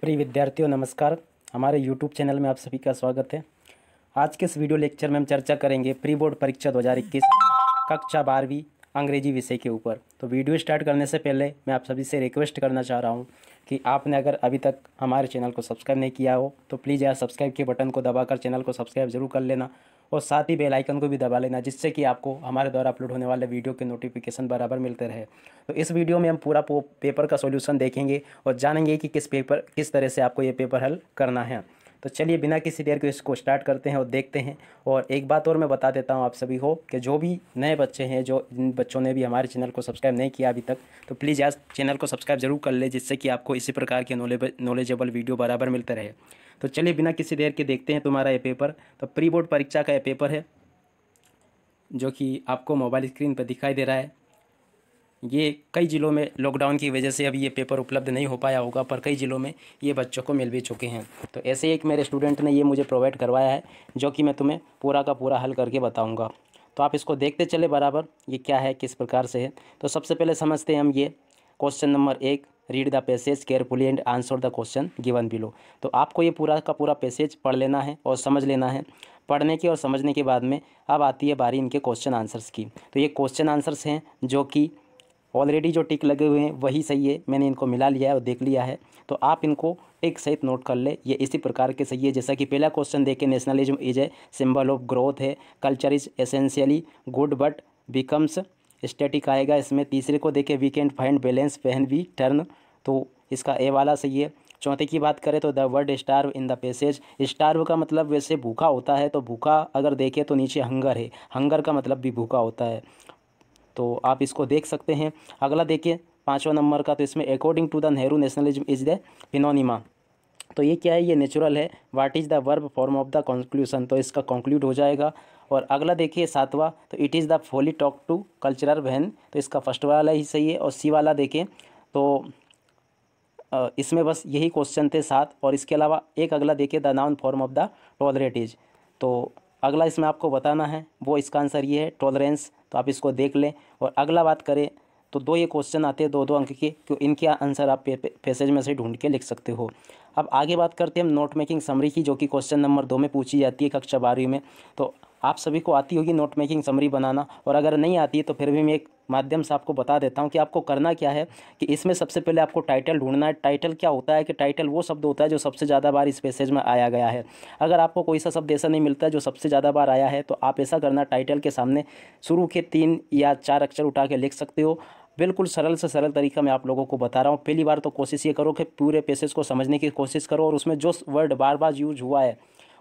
प्रिय विद्यार्थियों नमस्कार हमारे YouTube चैनल में आप सभी का स्वागत है आज के इस वीडियो लेक्चर में हम चर्चा करेंगे प्री बोर्ड परीक्षा 2021 कक्षा बारहवीं अंग्रेजी विषय के ऊपर तो वीडियो स्टार्ट करने से पहले मैं आप सभी से रिक्वेस्ट करना चाह रहा हूँ कि आपने अगर अभी तक हमारे चैनल को सब्सक्राइब नहीं किया हो तो प्लीज़ यार सब्सक्राइब के बटन को दबाकर चैनल को सब्सक्राइब जरूर कर लेना और साथ ही बेल आइकन को भी दबा लेना जिससे कि आपको हमारे द्वारा अपलोड होने वाले वीडियो के नोटिफिकेशन बराबर मिलते रहे तो इस वीडियो में हम पूरा पेपर का सॉल्यूशन देखेंगे और जानेंगे कि किस पेपर किस तरह से आपको ये पेपर हल करना है तो चलिए बिना किसी देर के इसको स्टार्ट करते हैं और देखते हैं और एक बात और मैं बता देता हूँ आप सभी को कि जो भी नए बच्चे हैं जो जिन बच्चों ने भी हमारे चैनल को सब्सक्राइब नहीं किया अभी तक तो प्लीज़ आज चैनल को सब्सक्राइब जरूर कर ले जिससे कि आपको इसी प्रकार के नॉलेजेबल वीडियो बराबर मिलते रहे तो चलिए बिना किसी देर के देखते हैं तुम्हारा ये पेपर तो प्री बोर्ड परीक्षा का ये पेपर है जो कि आपको मोबाइल स्क्रीन पर दिखाई दे रहा है ये कई ज़िलों में लॉकडाउन की वजह से अभी ये पेपर उपलब्ध नहीं हो पाया होगा पर कई ज़िलों में ये बच्चों को मिल भी चुके हैं तो ऐसे एक मेरे स्टूडेंट ने ये मुझे प्रोवाइड करवाया है जो कि मैं तुम्हें पूरा का पूरा हल करके बताऊँगा तो आप इसको देखते चले बराबर ये क्या है किस प्रकार से है तो सबसे पहले समझते हैं हम ये क्वेश्चन नंबर एक read the passage carefully and answer the question given below तो आपको ये पूरा का पूरा पैसेज पढ़ लेना है और समझ लेना है पढ़ने के और समझने के बाद में अब आती है बारी इनके क्वेश्चन आंसर्स की तो ये क्वेश्चन आंसर्स हैं जो कि ऑलरेडी जो टिक लगे हुए हैं वही सही है मैंने इनको मिला लिया है और देख लिया है तो आप इनको टिक सहित नोट कर ले ये इसी प्रकार के सही है जैसा कि पहला क्वेश्चन देखें nationalism is a symbol of growth है culture is essentially good but becomes static आएगा इसमें तीसरे को देखें we can find balance when we turn तो इसका ए वाला सही है चौथे की बात करें तो the word star in the passage starve का मतलब वैसे भूखा होता है तो भूखा अगर देखें तो नीचे हंगर है हंगर का मतलब भी भूखा होता है तो आप इसको देख सकते हैं अगला देखिए पाँचवा नंबर का तो इसमें according to the Nehru nationalism is the phenomena तो ये क्या है ये नेचुरल है what is the verb form of the conclusion तो इसका कंक्लूड हो जाएगा और अगला देखिए सातवां तो it is the folly talk to cultural when तो इसका फर्स्ट वाला ही सही है और सी वाला देखें तो इसमें बस यही क्वेश्चन थे सात और इसके अलावा एक अगला देखिए the noun form of the tolerate is तो अगला इसमें आपको बताना है वो इसका आंसर ये है टॉलरेंस तो आप इसको देख लें और अगला बात करें तो दो ये क्वेश्चन आते हैं दो दो अंक के क्यों इनके आंसर आप पैसेज में से ढूंढ के लिख सकते हो अब आगे बात करते हैं हम नोट मेकिंग समरी की जो कि क्वेश्चन नंबर दो में पूछी जाती है कक्षा बारहवीं में तो आप सभी को आती होगी नोट मेकिंग समरी बनाना और अगर नहीं आती है तो फिर भी मैं एक माध्यम से आपको बता देता हूँ कि आपको करना क्या है कि इसमें सबसे पहले आपको टाइटल ढूंढना है टाइटल क्या होता है कि टाइटल वो शब्द होता है जो सबसे ज़्यादा बार इस पैसेज में आया गया है अगर आपको कोई सा शब्द ऐसा नहीं मिलता है जो सबसे ज़्यादा बार आया है तो आप ऐसा करना टाइटल के सामने शुरू के तीन या चार अक्षर उठा के लिख सकते हो बिल्कुल सरल से सरल तरीका मैं आप लोगों को बता रहा हूँ पहली बार तो कोशिश ये करो कि पूरे पैसेज को समझने की कोशिश करो और उसमें जो वर्ड बार बार यूज हुआ है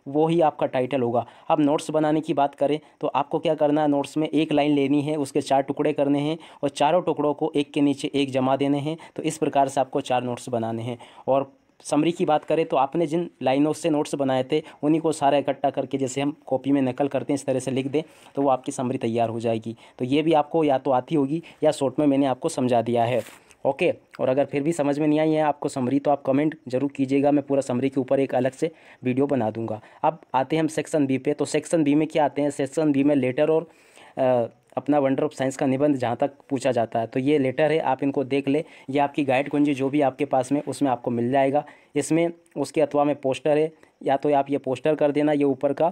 वो ही आपका टाइटल होगा अब नोट्स बनाने की बात करें तो आपको क्या करना है नोट्स में एक लाइन लेनी है उसके चार टुकड़े करने हैं और चारों टुकड़ों को एक के नीचे एक जमा देने हैं तो इस प्रकार से आपको चार नोट्स बनाने हैं और समरी की बात करें तो आपने जिन लाइनों से नोट्स बनाए थे उन्हीं को सारा इकट्ठा करके जैसे हम कॉपी में नकल करते हैं इस तरह से लिख दें तो वो आपकी समरी तैयार हो जाएगी तो ये भी आपको या तो आती होगी या शॉर्ट में मैंने आपको समझा दिया है ओके और अगर फिर भी समझ में नहीं आई है आपको समरी तो आप कमेंट जरूर कीजिएगा मैं पूरा समरी के ऊपर एक अलग से वीडियो बना दूंगा अब आते हैं हम सेक्शन बी पे तो सेक्शन बी में क्या आते हैं सेक्शन बी में लेटर और आ, अपना वंडर ऑफ साइंस का निबंध जहाँ तक पूछा जाता है तो ये लेटर है आप इनको देख ले ये आपकी गाइड कुंजी जो भी आपके पास में उसमें आपको मिल जाएगा इसमें उसके अथवा में पोस्टर है या तो आप ये पोस्टर कर देना ये ऊपर का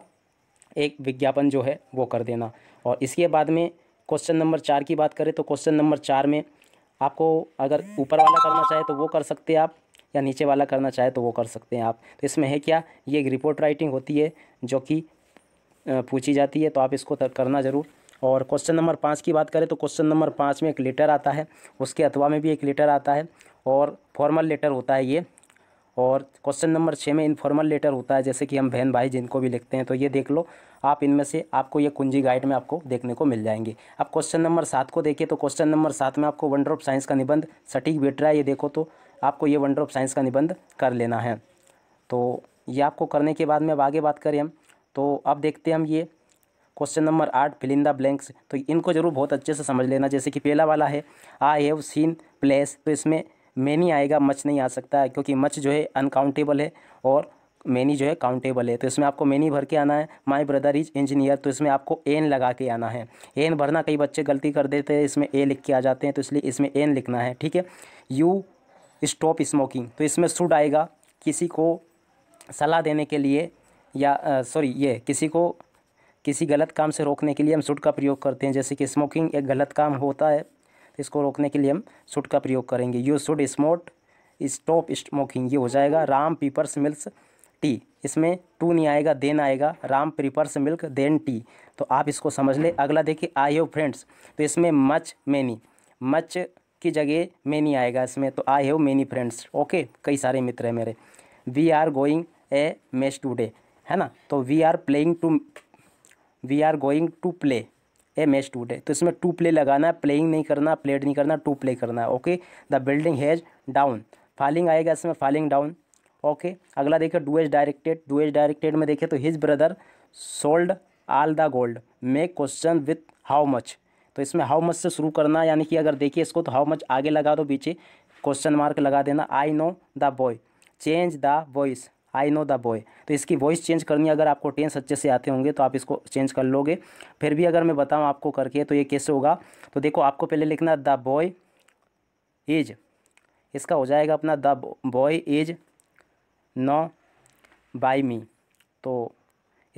एक विज्ञापन जो है वो कर देना और इसके बाद में क्वेश्चन नंबर चार की बात करें तो क्वेश्चन नंबर चार में आपको अगर ऊपर वाला करना चाहे तो वो कर सकते हैं आप या नीचे वाला करना चाहे तो वो कर सकते हैं आप तो इसमें है क्या ये एक रिपोर्ट राइटिंग होती है जो कि पूछी जाती है तो आप इसको करना ज़रूर और क्वेश्चन नंबर पाँच की बात करें तो क्वेश्चन नंबर पाँच में एक लेटर आता है उसके अथवा में भी एक लेटर आता है और फॉर्मल लेटर होता है ये और क्वेश्चन नंबर छः में इनफॉर्मल लेटर होता है जैसे कि हम बहन भाई जिनको भी लिखते हैं तो ये देख लो आप इनमें से आपको ये कुंजी गाइड में आपको देखने को मिल जाएंगे अब क्वेश्चन नंबर सात को देखिए तो क्वेश्चन नंबर सात में आपको वंडर ऑफ साइंस का निबंध सटीक बेट रहा है ये देखो तो आपको ये वंडर ऑफ साइंस का निबंध कर लेना है तो ये आपको करने के बाद में अब आगे बात करें हम तो अब देखते हैं हम ये क्वेश्चन नंबर आठ फिलिंदा ब्लैंक्स तो इनको जरूर बहुत अच्छे से समझ लेना जैसे कि पहला वाला है आई हैव सीन प्लेस तो इसमें मैनी आएगा मच नहीं आ सकता है क्योंकि मच जो है अनकाउंटेबल है और मैनी जो है काउंटेबल है तो इसमें आपको मैनी भर के आना है माय ब्रदर इज इंजीनियर तो इसमें आपको एन लगा के आना है एन भरना कई बच्चे गलती कर देते हैं इसमें ए लिख के आ जाते हैं तो इसलिए इसमें एन लिखना है ठीक है यू स्टॉप स्मोकिंग तो इसमें सुड आएगा किसी को सलाह देने के लिए या सॉरी ये किसी को किसी गलत काम से रोकने के लिए हम सुड का प्रयोग करते हैं जैसे कि स्मोकिंग एक गलत काम होता है तो इसको रोकने के लिए हम सुट का प्रयोग करेंगे you should smote stop smoking ये हो जाएगा राम पीपर्स मिल्स टी इसमें टू नहीं आएगा देन आएगा Ram prefers milk then tea तो आप इसको समझ लें अगला देखिए आई हैव फ्रेंड्स तो इसमें मच मैनी मच की जगह मैनी आएगा इसमें तो I have many friends okay कई सारे मित्र हैं मेरे we are going a match today है ना तो we are playing to we are going to play a H today तो इसमें टू प्ले लगाना है प्लेइंग नहीं करना प्लेड नहीं करना टू प्ले करना है okay the building has down falling आएगा इसमें फॉलिंग डाउन ओके अगला देखिए do as directed do as directed में देखिए तो his brother sold all the gold may question with how much तो इसमें हाउ मच से शुरू करना यानी कि अगर देखिए इसको तो हाउ मच आगे लगा दो पीछे क्वेश्चन मार्क लगा देना I know the boy change the voice I know the boy तो इसकी वॉइस चेंज करनी अगर आपको टेंस अच्छे से आते होंगे तो आप इसको चेंज कर लोगे फिर भी अगर मैं बताऊँ आपको करके तो ये कैसे होगा तो देखो आपको पहले लिखना द बॉय इज इसका हो जाएगा अपना the boy is know by me तो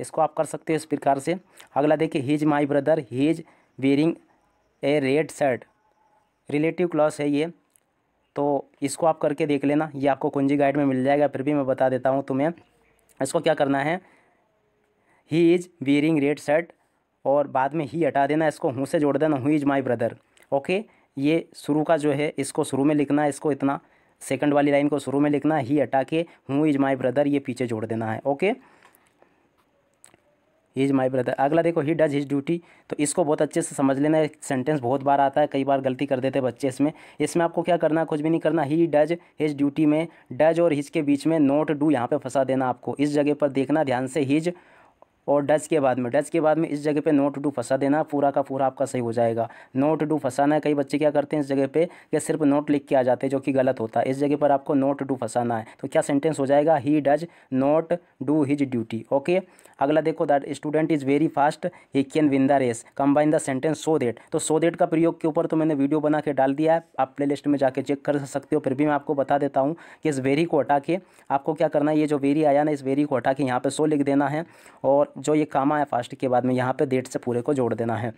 इसको आप कर सकते हो इस प्रकार से अगला देखिए he's my brother he is wearing a red shirt relative clause है ये तो इसको आप करके देख लेना ये आपको कुंजी गाइड में मिल जाएगा फिर भी मैं बता देता हूँ तुम्हें इसको क्या करना है he is wearing red shirt और बाद में ही हटा देना इसको हूँ से जोड़ देना who is my brother okay ये शुरू का जो है इसको शुरू में लिखना है इसको इतना सेकंड वाली लाइन को शुरू में लिखना ही हटा के हूँ इज़ माई ब्रदर ये पीछे जोड़ देना है okay he is my brother अगला देखो ही डज हिज ड्यूटी तो इसको बहुत अच्छे से समझ लेना सेंटेंस बहुत बार आता है कई बार गलती कर देते बच्चे इसमें इसमें आपको क्या करना कुछ भी नहीं करना ही डज हिज ड्यूटी में डज और हिज के बीच में नोट डू यहाँ पे फंसा देना आपको इस जगह पर देखना ध्यान से हिज और डज के बाद में डज के बाद में इस जगह पे नोट टू फंसा देना पूरा का पूरा आपका सही हो जाएगा नोट टू फंसाना है कई बच्चे क्या करते हैं इस जगह पे कि सिर्फ नोट लिख के आ जाते हैं जो कि गलत होता है इस जगह पर आपको नोट टू फंसाना है तो क्या सेंटेंस हो जाएगा he does not do his duty okay अगला देखो that student is very fast he can win the race combine the sentence so that तो सो देट का प्रयोग के ऊपर तो मैंने वीडियो बना के डाल दिया है आप लिस्ट में जाके चेक कर सकते हो फिर भी मैं आपको बता देता हूँ कि इस वेरी को हटा के आपको क्या करना है ये जो वेरी आया ना इस वेरी को हटा के यहाँ पर सो लिख देना है और जो ये काम है फास्ट के बाद में यहाँ पे डेट से पूरे को जोड़ देना है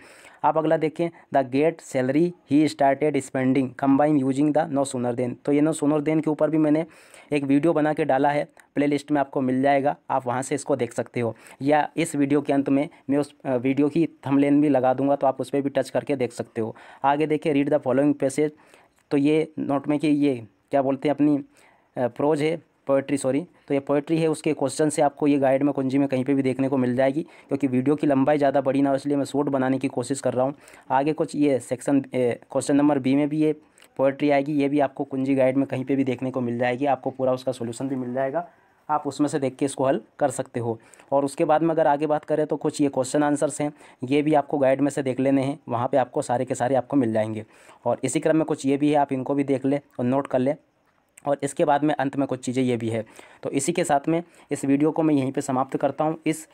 आप अगला देखें the get salary he started spending combine using the no sooner than तो ये नो सोनर देन के ऊपर भी मैंने एक वीडियो बना के डाला है प्लेलिस्ट में आपको मिल जाएगा आप वहाँ से इसको देख सकते हो या इस वीडियो के अंत में मैं उस वीडियो की थमलेन भी लगा दूंगा तो आप उस पर भी टच करके देख सकते हो आगे देखिए रीड द फॉलोइंग पैसेज तो ये नोट में कि ये क्या बोलते हैं अपनी प्रोज है पोएट्री सॉरी तो ये पोएट्री है उसके क्वेश्चन से आपको ये गाइड में कुंजी में कहीं पे भी देखने को मिल जाएगी क्योंकि वीडियो की लंबाई ज़्यादा बड़ी ना हो इसलिए मैं शॉर्ट बनाने की कोशिश कर रहा हूँ आगे कुछ ये सेक्शन क्वेश्चन नंबर बी में भी ये पोएट्री आएगी ये भी आपको कुंजी गाइड में कहीं पर भी देखने को मिल जाएगी आपको पूरा उसका सोल्यूशन भी मिल जाएगा आप उसमें से देख के इसको हल कर सकते हो और उसके बाद में अगर आगे बात करें तो कुछ ये क्वेश्चन आंसर्स हैं ये भी आपको गाइड में से देख लेने हैं वहाँ पे आपको सारे के सारे आपको मिल जाएंगे और इसी क्रम में कुछ ये भी है आप इनको भी देख ले और नोट कर ले और इसके बाद में अंत में कुछ चीज़ें ये भी है तो इसी के साथ में इस वीडियो को मैं यहीं पे समाप्त करता हूँ इस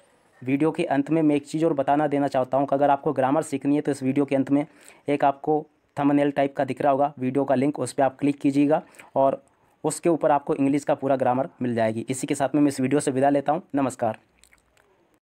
वीडियो के अंत में मैं एक चीज़ और बताना देना चाहता हूँ कि अगर आपको ग्रामर सीखनी है तो इस वीडियो के अंत में एक आपको थंबनेल टाइप का दिख रहा होगा वीडियो का लिंक उस पर आप क्लिक कीजिएगा और उसके ऊपर आपको इंग्लिश का पूरा ग्रामर मिल जाएगी इसी के साथ में मैं इस वीडियो से विदा लेता हूँ नमस्कार